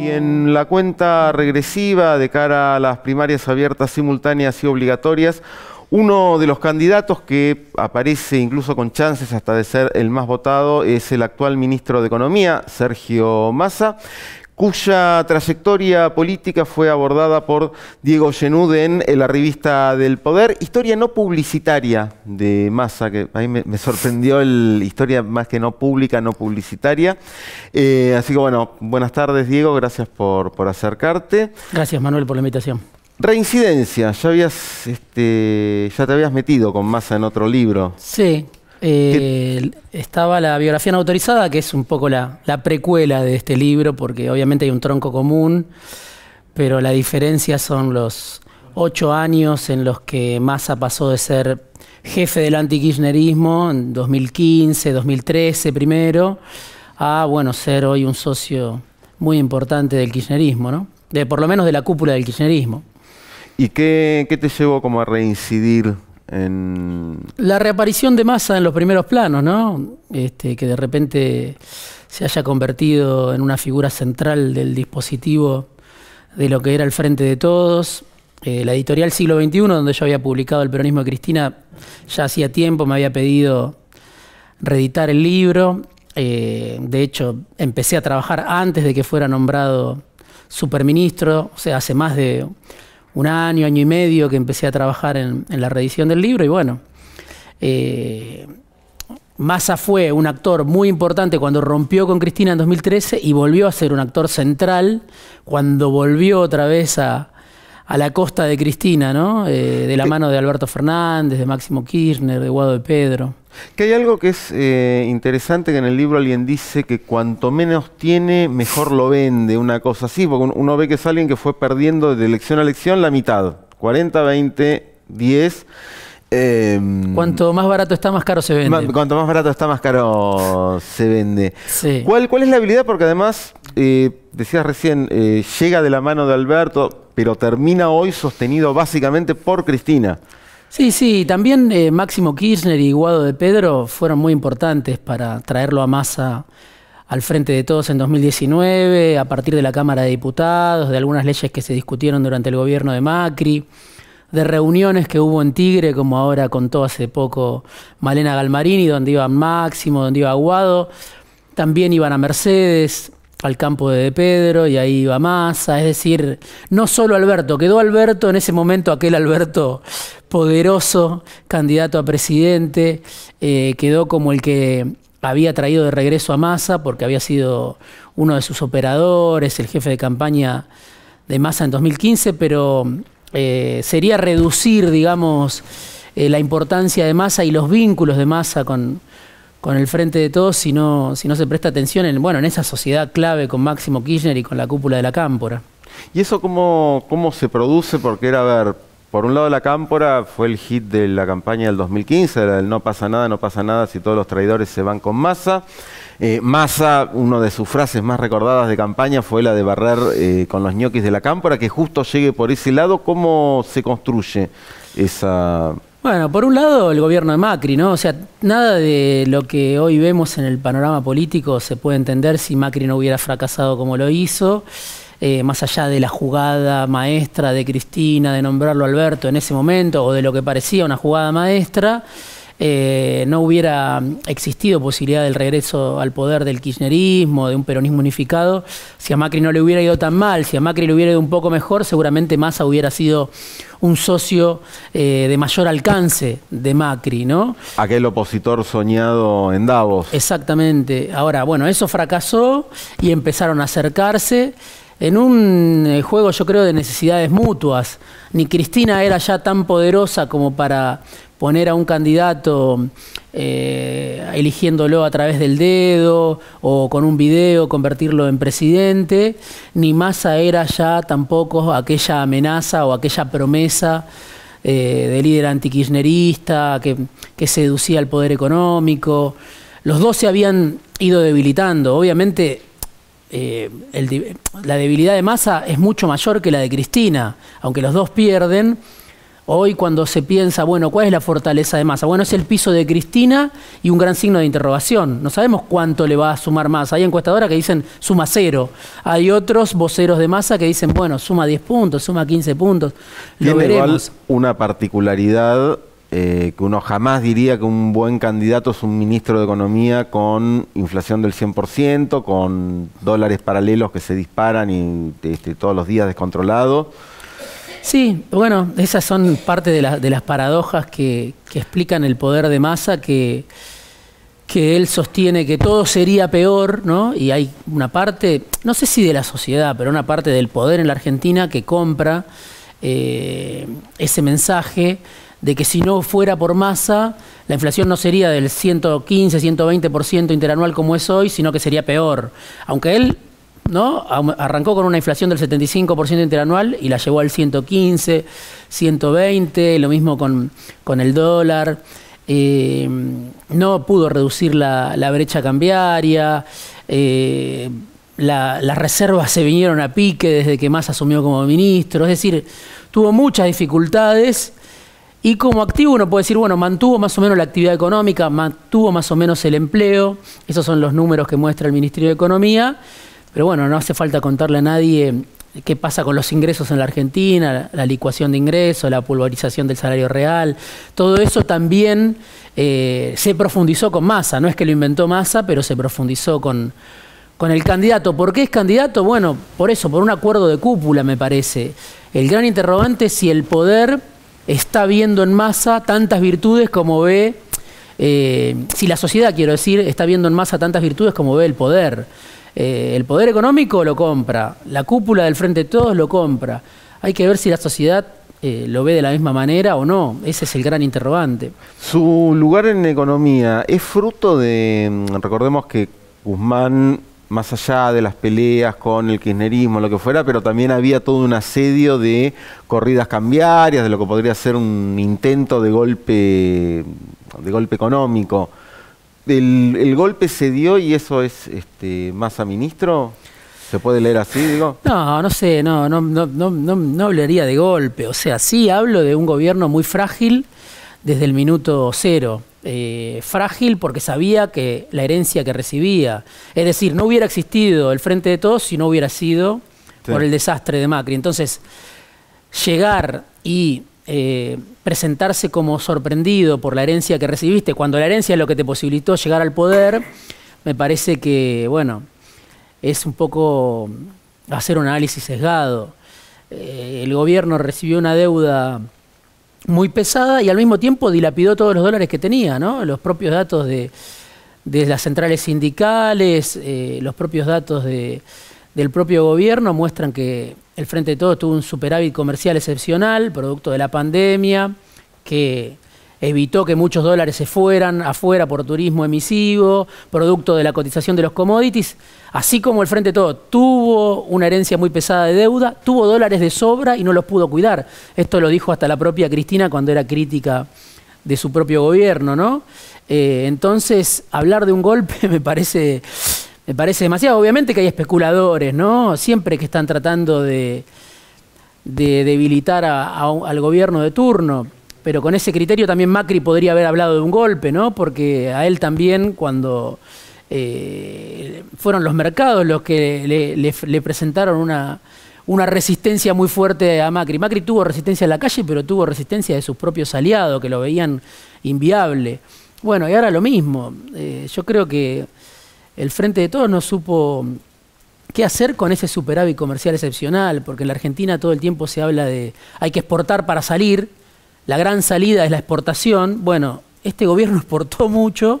Y en la cuenta regresiva de cara a las primarias abiertas, simultáneas y obligatorias, uno de los candidatos que aparece incluso con chances hasta de ser el más votado es el actual ministro de Economía, Sergio Massa, cuya trayectoria política fue abordada por Diego Genud en La Revista del Poder, historia no publicitaria de Massa, que a mí me, sorprendió el historia más que no pública, no publicitaria. Eh, así que bueno, buenas tardes Diego, gracias por, por acercarte. Gracias Manuel por la invitación. Reincidencia, ya este, ya te habías metido con Massa en otro libro. Sí, eh, estaba la biografía no autorizada, que es un poco la, precuela de este libro, porque obviamente hay un tronco común, pero la diferencia son los ocho años en los que Massa pasó de ser jefe del anti kirchnerismo, en 2015, 2013 primero, a bueno, ser hoy un socio muy importante del kirchnerismo, De, por lo menos de la cúpula del kirchnerismo. ¿Y qué, qué te llevó como a reincidir la reaparición de Massa en los primeros planos, ¿no? Este, que de repente se haya convertido en una figura central del dispositivo de lo que era el Frente de Todos. Eh, la editorial Siglo XXI, donde yo había publicado El Peronismo de Cristina, ya hacía tiempo me había pedido reeditar el libro. Eh, de hecho, empecé a trabajar antes de que fuera nombrado superministro, o sea, hace más de un año, año y medio que empecé a trabajar en, la reedición del libro y bueno, eh, Massa fue un actor muy importante cuando rompió con Cristina en 2013 y volvió a ser un actor central cuando volvió otra vez a, la costa de Cristina, ¿no? Eh, de la mano de Alberto Fernández, de Máximo Kirchner, de Guado de Pedro. Que hay algo que es eh, interesante que en el libro alguien dice que cuanto menos tiene, mejor lo vende, una cosa así, porque uno ve que es alguien que fue perdiendo de elección a elección la mitad, 40, 20, 10. cuanto más barato está, más caro se vende. cuanto más barato está, más caro se vende. ¿Cuál, ¿Cuál es la habilidad? Porque además, eh, decías recién, eh, llega de la mano de Alberto, pero termina hoy sostenido básicamente por Cristina. Sí, sí, también eh, Máximo Kirchner y Guado de Pedro fueron muy importantes para traerlo a masa al frente de todos en 2019, a partir de la Cámara de Diputados, de algunas leyes que se discutieron durante el gobierno de Macri, de reuniones que hubo en Tigre, como ahora contó hace poco Malena Galmarini, donde iba Máximo, donde iba Guado, también iban a Mercedes, al campo de, Pedro y ahí va Massa, es decir, no solo Alberto, quedó Alberto en ese momento aquel Alberto poderoso, candidato a presidente, eh, quedó como el que había traído de regreso a Massa porque había sido uno de sus operadores, el jefe de campaña de Massa en 2015, pero eh, sería reducir, digamos, eh, la importancia de Massa y los vínculos de Massa con, con el frente de todos si no, si no se presta atención en, bueno, en esa sociedad clave con Máximo Kirchner y con la cúpula de la cámpora. ¿Y eso cómo, cómo se produce? Porque era, a ver, por un lado la cámpora fue el hit de la campaña del 2015, era el no pasa nada, no pasa nada si todos los traidores se van con masa. Eh, Massa, una de sus frases más recordadas de campaña fue la de barrer eh, con los ñoquis de la cámpora, que justo llegue por ese lado, ¿cómo se construye esa, bueno, por un lado el gobierno de Macri, ¿no? O sea, nada de lo que hoy vemos en el panorama político se puede entender si Macri no hubiera fracasado como lo hizo, eh, más allá de la jugada maestra de Cristina, de nombrarlo Alberto en ese momento, o de lo que parecía una jugada maestra. Eh, no hubiera existido posibilidad del regreso al poder del kirchnerismo, de un peronismo unificado. Si a Macri no le hubiera ido tan mal, si a Macri le hubiera ido un poco mejor, seguramente Massa hubiera sido un socio eh, de mayor alcance de Macri, ¿no? Aquel opositor soñado en Davos. Exactamente. Ahora, bueno, eso fracasó y empezaron a acercarse en un eh, juego yo creo de necesidades mutuas. Ni Cristina era ya tan poderosa como para poner a un candidato eh, eligiéndolo a través del dedo o con un video, convertirlo en presidente, ni Massa era ya tampoco aquella amenaza o aquella promesa eh, de líder antikirchnerista que, que seducía al poder económico. Los dos se habían ido debilitando. Obviamente eh, la debilidad de masa es mucho mayor que la de Cristina, aunque los dos pierden. Hoy cuando se piensa, bueno, ¿cuál es la fortaleza de masa, Bueno, es el piso de Cristina y un gran signo de interrogación. No sabemos cuánto le va a sumar Massa. Hay encuestadoras que dicen suma cero. Hay otros voceros de masa que dicen, bueno, suma 10 puntos, suma 15 puntos. Lo una particularidad eh, que uno jamás diría que un buen candidato es un ministro de Economía con inflación del 100%, con dólares paralelos que se disparan y este, todos los días descontrolados. Sí, bueno, esas son parte de, las paradojas que, explican el poder de masa que, que él sostiene que todo sería peor, ¿no? Y hay una parte, no sé si de la sociedad, pero una parte del poder en la Argentina que compra eh, ese mensaje de que si no fuera por masa, la inflación no sería del 115, 120% interanual como es hoy, sino que sería peor. Aunque él ¿no? arrancó con una inflación del 75% interanual y la llevó al 115, 120, lo mismo con, con el dólar. Eh, no pudo reducir la, brecha cambiaria. Eh, las reservas se vinieron a pique desde que Massa asumió como ministro, es decir, tuvo muchas dificultades y como activo uno puede decir, bueno, mantuvo más o menos la actividad económica, mantuvo más o menos el empleo, esos son los números que muestra el Ministerio de Economía, pero bueno, no hace falta contarle a nadie qué pasa con los ingresos en la Argentina, la licuación de ingresos, la pulverización del salario real, todo eso también eh, se profundizó con Massa, no es que lo inventó Massa, pero se profundizó con con el candidato. ¿Por qué es candidato? Bueno, por eso, por un acuerdo de cúpula, me parece. El gran interrogante es si el poder está viendo en masa tantas virtudes como ve, eh, si la sociedad, quiero decir, está viendo en masa tantas virtudes como ve el poder. Eh, el poder económico lo compra, la cúpula del Frente de Todos lo compra. Hay que ver si la sociedad eh, lo ve de la misma manera o no. Ese es el gran interrogante. Su lugar en economía es fruto de, mm, recordemos que Guzmán más allá de las peleas con el kirchnerismo, lo que fuera, pero también había todo un asedio de corridas cambiarias, de lo que podría ser un intento de golpe, de golpe económico. ¿El, golpe se dio y eso es este, más a ministro? ¿Se puede leer así, digo? No, no sé, no, no, no, no, no hablaría de golpe. O sea, sí hablo de un gobierno muy frágil desde el minuto cero. Eh, frágil porque sabía que la herencia que recibía. Es decir, no hubiera existido el Frente de Todos si no hubiera sido por el desastre de Macri. Entonces, llegar y eh, presentarse como sorprendido por la herencia que recibiste, cuando la herencia es lo que te posibilitó llegar al poder, me parece que, bueno, es un poco hacer un análisis sesgado. Eh, el gobierno recibió una deuda muy pesada y al mismo tiempo dilapidó todos los dólares que tenía, ¿no? Los propios datos de, las centrales sindicales, eh, los propios datos del propio gobierno muestran que el Frente de Todos tuvo un superávit comercial excepcional, producto de la pandemia, que evitó que muchos dólares se fueran afuera por turismo emisivo, producto de la cotización de los commodities, así como el Frente Todo tuvo una herencia muy pesada de deuda, tuvo dólares de sobra y no los pudo cuidar. Esto lo dijo hasta la propia Cristina cuando era crítica de su propio gobierno, ¿no? Eh, entonces, hablar de un golpe me parece, me parece demasiado. Obviamente que hay especuladores, ¿no? Siempre que están tratando de, de debilitar al gobierno de turno pero con ese criterio también Macri podría haber hablado de un golpe, ¿no? Porque a él también cuando eh, fueron los mercados los que le, presentaron una, resistencia muy fuerte a Macri. Macri tuvo resistencia en la calle, pero tuvo resistencia de sus propios aliados que lo veían inviable. Bueno, y ahora lo mismo. Eh, yo creo que el Frente de Todos no supo qué hacer con ese superávit comercial excepcional, porque en la Argentina todo el tiempo se habla de hay que exportar para salir, la gran salida es la exportación. Bueno, este gobierno exportó mucho,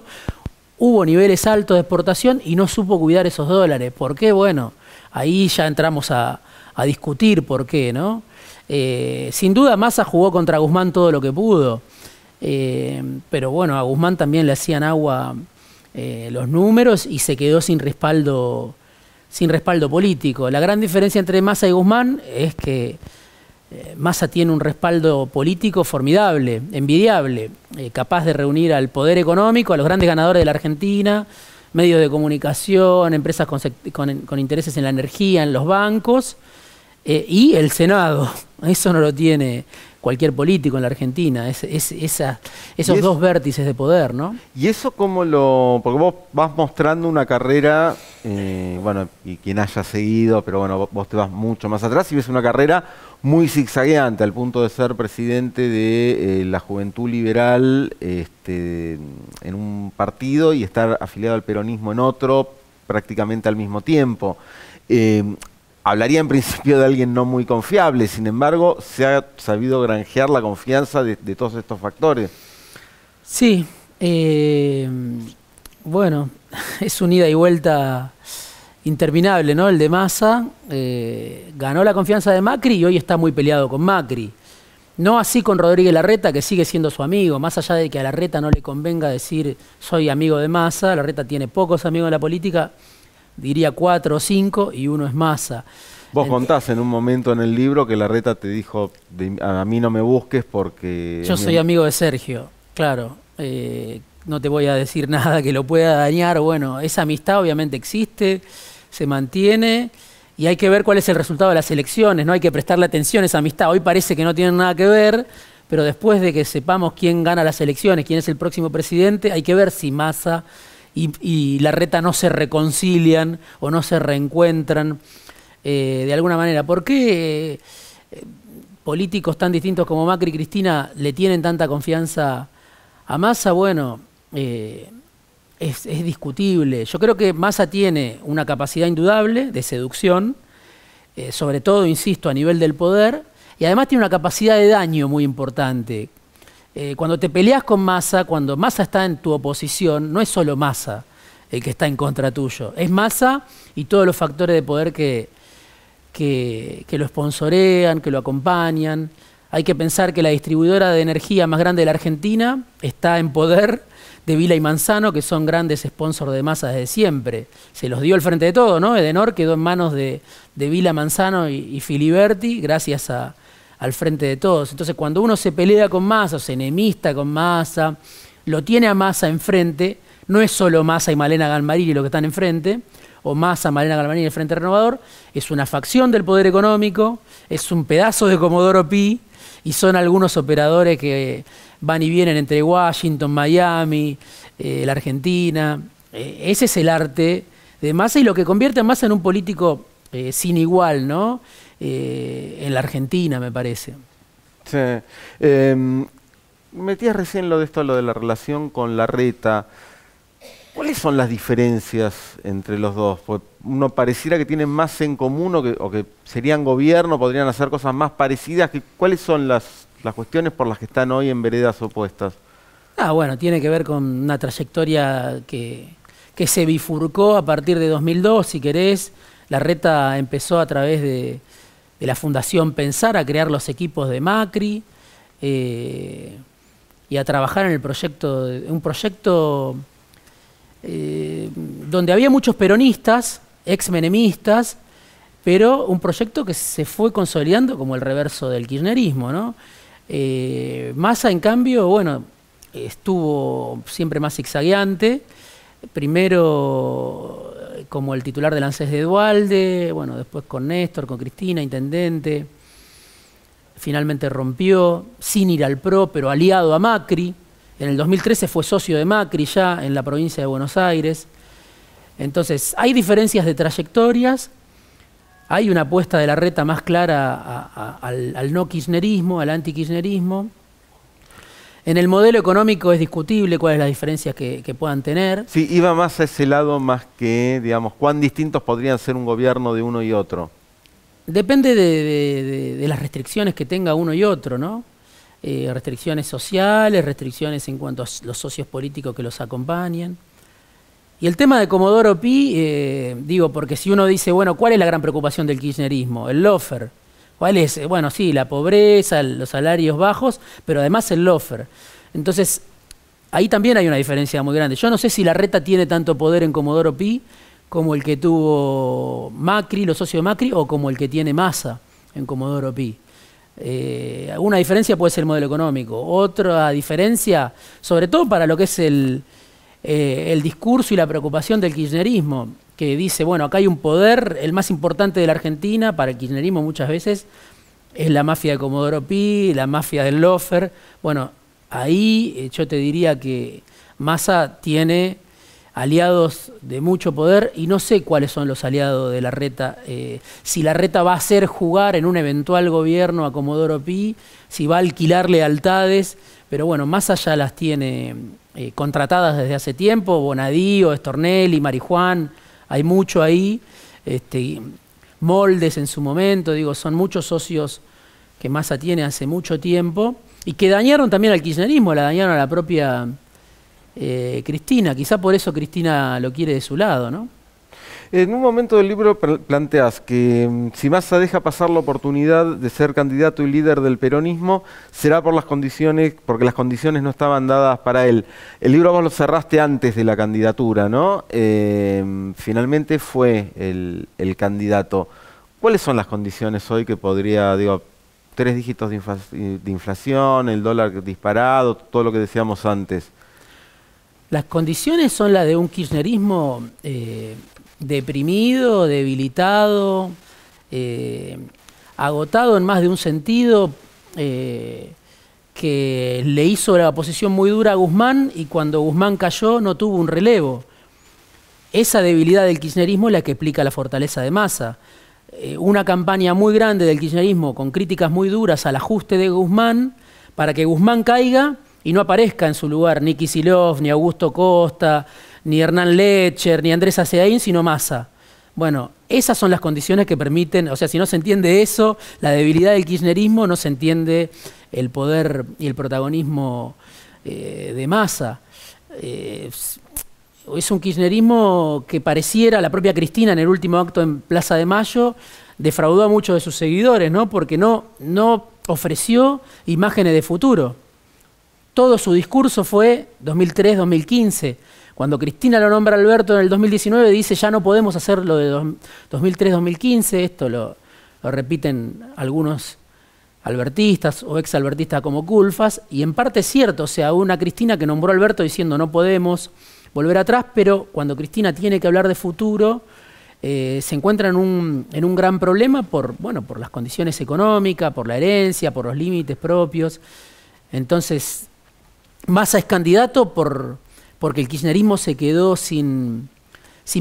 hubo niveles altos de exportación y no supo cuidar esos dólares. ¿Por qué? Bueno, ahí ya entramos a, discutir por qué, ¿no? Eh, sin duda Massa jugó contra Guzmán todo lo que pudo, eh, pero bueno, a Guzmán también le hacían agua eh, los números y se quedó sin respaldo, sin respaldo político. La gran diferencia entre Massa y Guzmán es que eh, Massa tiene un respaldo político formidable, envidiable, eh, capaz de reunir al poder económico, a los grandes ganadores de la Argentina, medios de comunicación, empresas con, intereses en la energía, en los bancos, eh, y el Senado. Eso no lo tiene cualquier político en la Argentina, es, esos dos vértices de poder, ¿no? ¿Y eso cómo lo...? Porque vos vas mostrando una carrera, bueno, y quien haya seguido, pero bueno, vos te vas mucho más atrás y ves una carrera muy zigzagueante al punto de ser presidente de eh, la Juventud Liberal este, en un partido y estar afiliado al peronismo en otro prácticamente al mismo tiempo. Eh, hablaría en principio de alguien no muy confiable, sin embargo, se ha sabido granjear la confianza de, todos estos factores. Sí, eh, bueno, es un ida y vuelta interminable, ¿no? El de Massa eh, ganó la confianza de Macri y hoy está muy peleado con Macri. No así con Rodríguez Larreta, que sigue siendo su amigo, más allá de que a Larreta no le convenga decir soy amigo de Massa, Larreta tiene pocos amigos en la política, diría cuatro o cinco, y uno es Massa. Vos contás en un momento en el libro que Larreta te dijo, a mí no me busques porque... Yo soy amigo de Sergio, claro. Eh, no te voy a decir nada que lo pueda dañar. Bueno, esa amistad obviamente existe, se mantiene y hay que ver cuál es el resultado de las elecciones, ¿no? Hay que prestarle atención a esa amistad. Hoy parece que no tienen nada que ver, pero después de que sepamos quién gana las elecciones, quién es el próximo presidente, hay que ver si Massa y, Larreta no se reconcilian o no se reencuentran eh, de alguna manera. ¿Por qué eh, políticos tan distintos como Macri y Cristina le tienen tanta confianza a Massa? Bueno, eh, es, discutible. Yo creo que Massa tiene una capacidad indudable de seducción, eh, sobre todo, insisto, a nivel del poder, y además tiene una capacidad de daño muy importante. Eh, cuando te peleas con Massa, cuando Massa está en tu oposición, no es solo Massa el que está en contra tuyo, es Massa y todos los factores de poder que, que, que lo sponsorean, que lo acompañan. Hay que pensar que la distribuidora de energía más grande de la Argentina está en poder de Vila y Manzano, que son grandes sponsors de masa desde siempre. Se los dio el frente de todo, ¿no? Edenor quedó en manos de, Vila, Manzano y, Filiberti, gracias al frente de todos. Entonces, cuando uno se pelea con Massa, se enemista con masa, lo tiene a masa enfrente, no es solo masa y Malena Galmarini lo que están enfrente, o Massa, Malena Galmarini y el Frente Renovador, es una facción del poder económico, es un pedazo de Comodoro Pi, y son algunos operadores que van y vienen entre Washington, Miami, eh, la Argentina. Eh, ese es el arte de Massa y lo que convierte a Massa en un político eh, sin igual, ¿no? en la Argentina, me parece. Sí. Em, metías recién lo de esto, lo de la relación con la reta. ¿Cuáles son las diferencias entre los dos? uno pareciera que tienen más en común o que, serían gobierno, podrían hacer cosas más parecidas. ¿Cuáles son las, cuestiones por las que están hoy en veredas opuestas? Ah, bueno, tiene que ver con una trayectoria que, se bifurcó a partir de 2002, si querés. La reta empezó a través de, la Fundación Pensar a crear los equipos de Macri eh, y a trabajar en el proyecto, un proyecto eh, donde había muchos peronistas, ex-menemistas, pero un proyecto que se fue consolidando como el reverso del kirchnerismo. ¿no? Eh, Massa, en cambio, bueno, estuvo siempre más zigzagueante, primero eh, como el titular del ANSES de Dualde, bueno, después con Néstor, con Cristina, intendente, finalmente rompió, sin ir al PRO, pero aliado a Macri, en el 2013 fue socio de Macri ya en la provincia de Buenos Aires. Entonces, hay diferencias de trayectorias, hay una apuesta de la reta más clara al, no kirchnerismo, al anti-kirchnerismo. En el modelo económico es discutible cuáles las diferencias que, puedan tener. Sí, iba más a ese lado más que, digamos, cuán distintos podrían ser un gobierno de uno y otro. Depende de las restricciones que tenga uno y otro, ¿no? Eh, restricciones sociales, restricciones en cuanto a los socios políticos que los acompañan. Y el tema de Comodoro Pi, eh, digo, porque si uno dice, bueno, ¿cuál es la gran preocupación del kirchnerismo? El lofer. ¿Cuál es? Eh, bueno, sí, la pobreza, los salarios bajos, pero además el lofer. Entonces, ahí también hay una diferencia muy grande. Yo no sé si la reta tiene tanto poder en Comodoro Pi como el que tuvo Macri, los socios de Macri, o como el que tiene Massa en Comodoro Pi. Eh, una diferencia puede ser el modelo económico, otra diferencia, sobre todo para lo que es el, eh, el discurso y la preocupación del kirchnerismo, que dice, bueno, acá hay un poder, el más importante de la Argentina, para el kirchnerismo muchas veces, es la mafia de Comodoro Pi, la mafia del Lofer. Bueno, ahí eh, yo te diría que Massa tiene aliados de mucho poder y no sé cuáles son los aliados de la reta. Eh, si la reta va a hacer jugar en un eventual gobierno a Comodoro Pi, si va a alquilar lealtades, pero bueno, más allá las tiene eh, contratadas desde hace tiempo, Bonadío, Estornelli, Marijuán, hay mucho ahí, este, Moldes en su momento, digo, son muchos socios que Massa tiene hace mucho tiempo y que dañaron también al kirchnerismo, la dañaron a la propia eh, Cristina. Quizá por eso Cristina lo quiere de su lado, ¿no? En un momento del libro planteas que mm, si Massa deja pasar la oportunidad de ser candidato y líder del peronismo, será por las condiciones, porque las condiciones no estaban dadas para él. El libro vos lo cerraste antes de la candidatura, ¿no? Eh, finalmente fue el, el, candidato. ¿Cuáles son las condiciones hoy que podría, digo, tres dígitos de, inflación, el dólar disparado, todo lo que decíamos antes? Las condiciones son las de un kirchnerismo eh, deprimido, debilitado, eh, agotado en más de un sentido, eh, que le hizo la oposición muy dura a Guzmán y cuando Guzmán cayó no tuvo un relevo. Esa debilidad del kirchnerismo es la que explica la fortaleza de masa. una campaña muy grande del kirchnerismo con críticas muy duras al ajuste de Guzmán para que Guzmán caiga y no aparezca en su lugar ni Kisilov, ni Augusto Costa, ni Hernán Lecher, ni Andrés Aceaín, sino Massa. Bueno, esas son las condiciones que permiten, o sea, si no se entiende eso, la debilidad del kirchnerismo, no se entiende el poder y el protagonismo eh, de Massa. Eh, es un kirchnerismo que pareciera, la propia Cristina en el último acto en Plaza de Mayo, defraudó a muchos de sus seguidores, ¿no? Porque no, no ofreció imágenes de futuro. Todo su discurso fue 2003-2015. Cuando Cristina lo nombra Alberto en el 2019, dice ya no podemos hacer lo de 2003-2015. Esto lo, repiten algunos albertistas o exalbertistas como Culfas. Y en parte es cierto, o sea, una Cristina que nombró a Alberto diciendo no podemos volver atrás, pero cuando Cristina tiene que hablar de futuro, eh, se encuentra en un, gran problema por, bueno, por las condiciones económicas, por la herencia, por los límites propios. Entonces, Massa es candidato por, porque el kirchnerismo se quedó sin,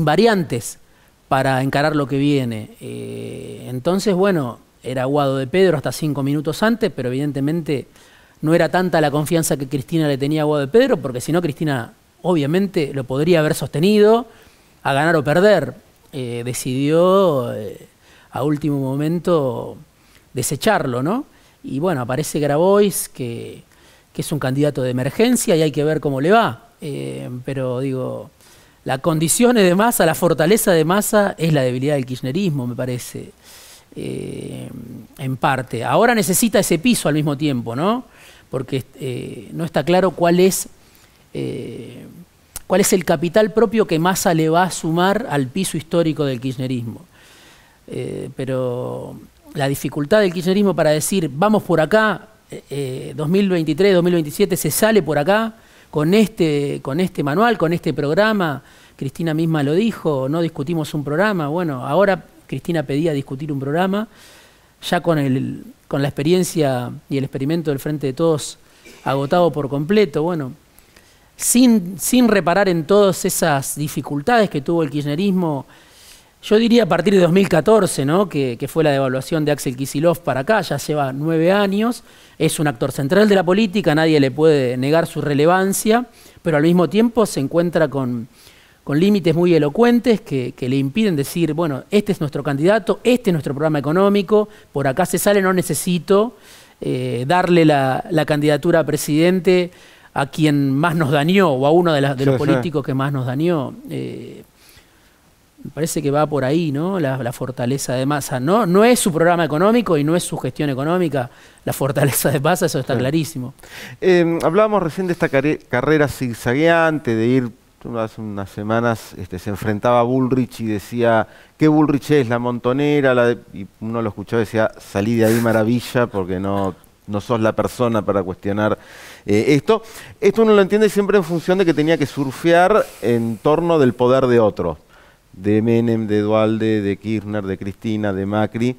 variantes para encarar lo que viene. Eh, entonces, bueno, era Guado de Pedro hasta cinco minutos antes, pero evidentemente no era tanta la confianza que Cristina le tenía a Guado de Pedro, porque si no, Cristina obviamente lo podría haber sostenido a ganar o perder. Eh, decidió eh, a último momento desecharlo, ¿no? Y bueno, aparece Grabois que es un candidato de emergencia y hay que ver cómo le va. Eh, pero digo, la condición de masa, la fortaleza de masa es la debilidad del kirchnerismo, me parece, eh, en parte. Ahora necesita ese piso al mismo tiempo, ¿no? Porque eh, no está claro cuál es, cuál es el capital propio que masa le va a sumar al piso histórico del kirchnerismo. pero la dificultad del kirchnerismo para decir, vamos por acá, 2023, eh, 2027 se sale por acá con este, con este manual, con este programa. Cristina misma lo dijo, no discutimos un programa. Bueno, ahora Cristina pedía discutir un programa. Ya con, el, con la experiencia y el experimento del Frente de Todos agotado por completo, bueno, sin, sin reparar en todas esas dificultades que tuvo el kirchnerismo yo diría a partir de 2014, ¿no? que, fue la devaluación de Axel Kisilov para acá, ya lleva nueve años, es un actor central de la política, nadie le puede negar su relevancia, pero al mismo tiempo se encuentra con, límites muy elocuentes que, le impiden decir, bueno, este es nuestro candidato, este es nuestro programa económico, por acá se sale, no necesito eh, darle la, candidatura a presidente a quien más nos dañó o a uno de, los políticos que más nos dañó. Eh, me parece que va por ahí, ¿no? La, fortaleza de masa. No, es su programa económico y no es su gestión económica. La fortaleza de masa, eso está clarísimo. Eh, hablábamos recién de esta carrera zigzagueante, de ir hace unas semanas este, se enfrentaba a Bullrich y decía, ¿qué Bullrich es? La montonera, y uno lo escuchaba y decía, salí de ahí maravilla porque no, sos la persona para cuestionar eh, esto. Esto uno lo entiende siempre en función de que tenía que surfear en torno del poder de otro de Menem, de Dualde, de Kirchner, de Cristina, de Macri.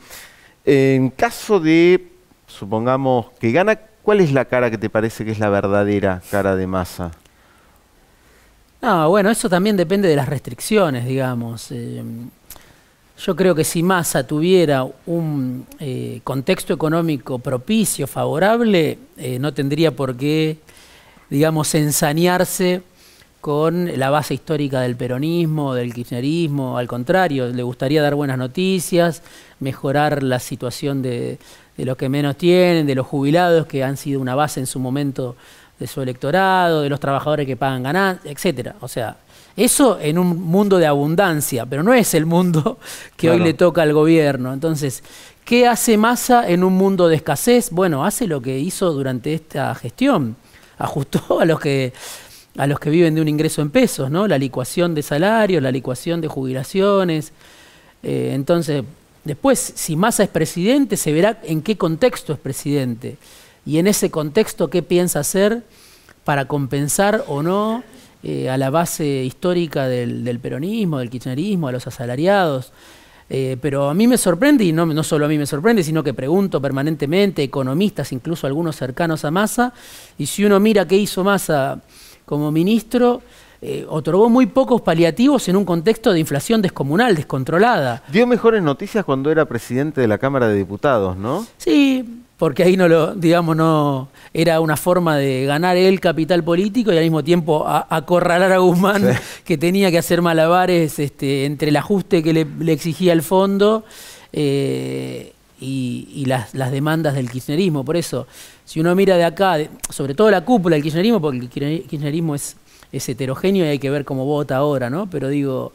En caso de, supongamos, que gana, ¿cuál es la cara que te parece que es la verdadera cara de masa? Ah, bueno, eso también depende de las restricciones, digamos. Eh, yo creo que si Massa tuviera un eh, contexto económico propicio, favorable, eh, no tendría por qué, digamos, ensañarse con la base histórica del peronismo, del kirchnerismo, al contrario, le gustaría dar buenas noticias, mejorar la situación de, de los que menos tienen, de los jubilados que han sido una base en su momento de su electorado, de los trabajadores que pagan ganancias, etcétera. O sea, eso en un mundo de abundancia, pero no es el mundo que hoy le toca al gobierno. Entonces, ¿qué hace Massa en un mundo de escasez? Bueno, hace lo que hizo durante esta gestión. Ajustó a los que a los que viven de un ingreso en pesos, ¿no? La licuación de salarios, la licuación de jubilaciones. Eh, entonces, después, si Massa es presidente, se verá en qué contexto es presidente y en ese contexto qué piensa hacer para compensar o no eh, a la base histórica del, peronismo, del kirchnerismo, a los asalariados. Eh, pero a mí me sorprende, y no, no solo a mí me sorprende, sino que pregunto permanentemente, economistas, incluso algunos cercanos a Massa, y si uno mira qué hizo Massa como ministro eh, otorgó muy pocos paliativos en un contexto de inflación descomunal, descontrolada. Dio mejores noticias cuando era presidente de la Cámara de Diputados, ¿no? Sí, porque ahí no lo, digamos, no era una forma de ganar el capital político y al mismo tiempo acorralar a, Guzmán, que tenía que hacer malabares este, entre el ajuste que le, exigía el fondo. Eh, y, las, demandas del kirchnerismo. Por eso, si uno mira de acá, sobre todo la cúpula del kirchnerismo, porque el kirchnerismo es, heterogéneo y hay que ver cómo vota ahora, ¿no? Pero digo,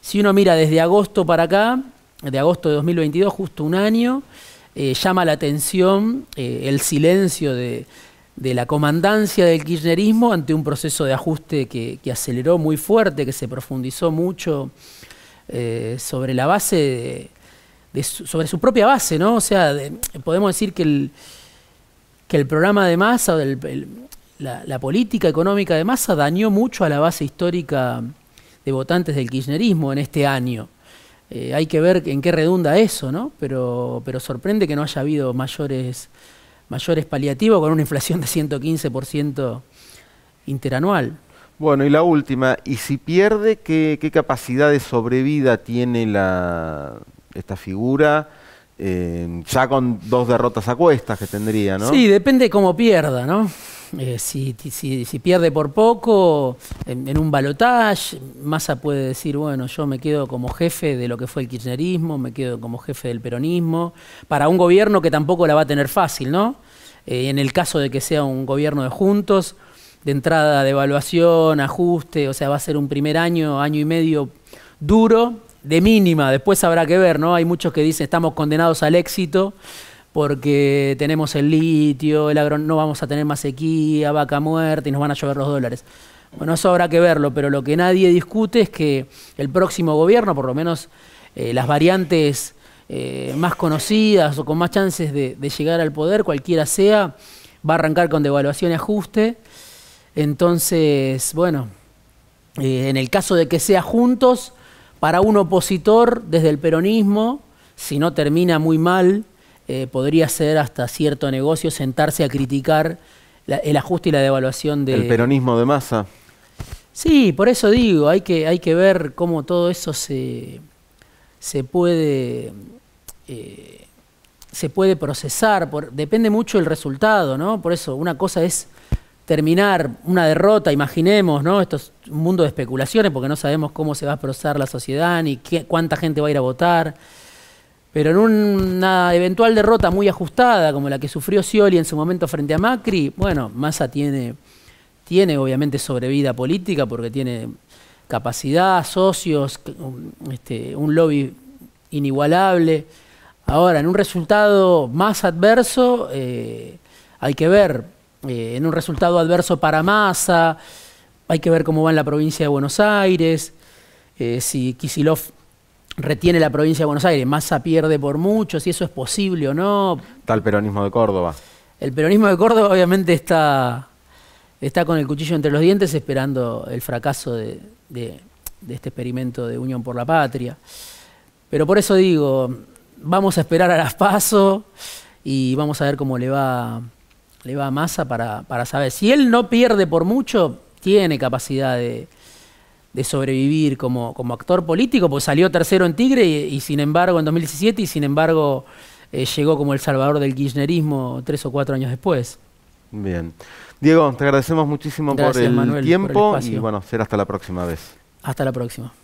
si uno mira desde agosto para acá, de agosto de 2022, justo un año, eh, llama la atención eh, el silencio de, la comandancia del kirchnerismo ante un proceso de ajuste que, aceleró muy fuerte, que se profundizó mucho eh, sobre la base de sobre su propia base, ¿no? O sea, podemos decir que el, que el programa de masa, la, política económica de masa dañó mucho a la base histórica de votantes del kirchnerismo en este año. Eh, hay que ver en qué redunda eso, ¿no? Pero, pero sorprende que no haya habido mayores, mayores paliativos con una inflación de 115% interanual. Bueno, y la última, ¿y si pierde, qué, qué capacidad de sobrevida tiene la, esta figura. Eh, ya con dos derrotas a cuestas que tendría, ¿no? Sí, depende cómo pierda, ¿no? Eh, si, si, pierde por poco, en, un balotaje, Massa puede decir, bueno, yo me quedo como jefe de lo que fue el kirchnerismo, me quedo como jefe del peronismo, para un gobierno que tampoco la va a tener fácil, ¿no? Eh, en el caso de que sea un gobierno de juntos, de entrada, de evaluación, ajuste, o sea, va a ser un primer año, año y medio duro, de mínima, después habrá que ver, ¿no? Hay muchos que dicen estamos condenados al éxito porque tenemos el litio, el agro, no vamos a tener más sequía, vaca muerta y nos van a llover los dólares. Bueno, eso habrá que verlo, pero lo que nadie discute es que el próximo gobierno, por lo menos eh, las variantes eh, más conocidas o con más chances de, llegar al poder, cualquiera sea, va a arrancar con devaluación y ajuste. Entonces, bueno, eh, en el caso de que sea juntos, para un opositor desde el peronismo, si no termina muy mal, eh, podría ser hasta cierto negocio sentarse a criticar el ajuste y la devaluación del... peronismo de masa. Sí, por eso digo, hay que, hay que ver cómo todo eso se, puede... Eh, se puede procesar, depende mucho el resultado, ¿no? Por eso, una cosa es terminar una derrota, imaginemos, ¿no? Esto es un mundo de especulaciones porque no sabemos cómo se va a procesar la sociedad ni qué, cuánta gente va a ir a votar. Pero en una eventual derrota muy ajustada, como la que sufrió Scioli en su momento frente a Macri, bueno, Massa tiene, tiene obviamente sobrevida política porque tiene capacidad, socios, este, un lobby inigualable. Ahora, en un resultado más adverso, eh, hay que ver eh, en un resultado adverso para Massa. Hay que ver cómo va en la provincia de Buenos Aires. Eh, si Kisilov retiene la provincia de Buenos Aires, Massa pierde por mucho, si eso es posible o no. Tal peronismo de Córdoba. El peronismo de Córdoba obviamente está, está con el cuchillo entre los dientes esperando el fracaso de, de este experimento de Unión por la Patria. Pero por eso digo, vamos a esperar a las pasos y vamos a ver cómo le va le va a masa para, saber. Si él no pierde por mucho, tiene capacidad de, sobrevivir como, como, actor político, pues salió tercero en Tigre y, sin embargo en 2017 y sin embargo eh, llegó como el salvador del kirchnerismo tres o cuatro años después. Bien. Diego, te agradecemos muchísimo por el tiempo y bueno, será hasta la próxima vez. Hasta la próxima.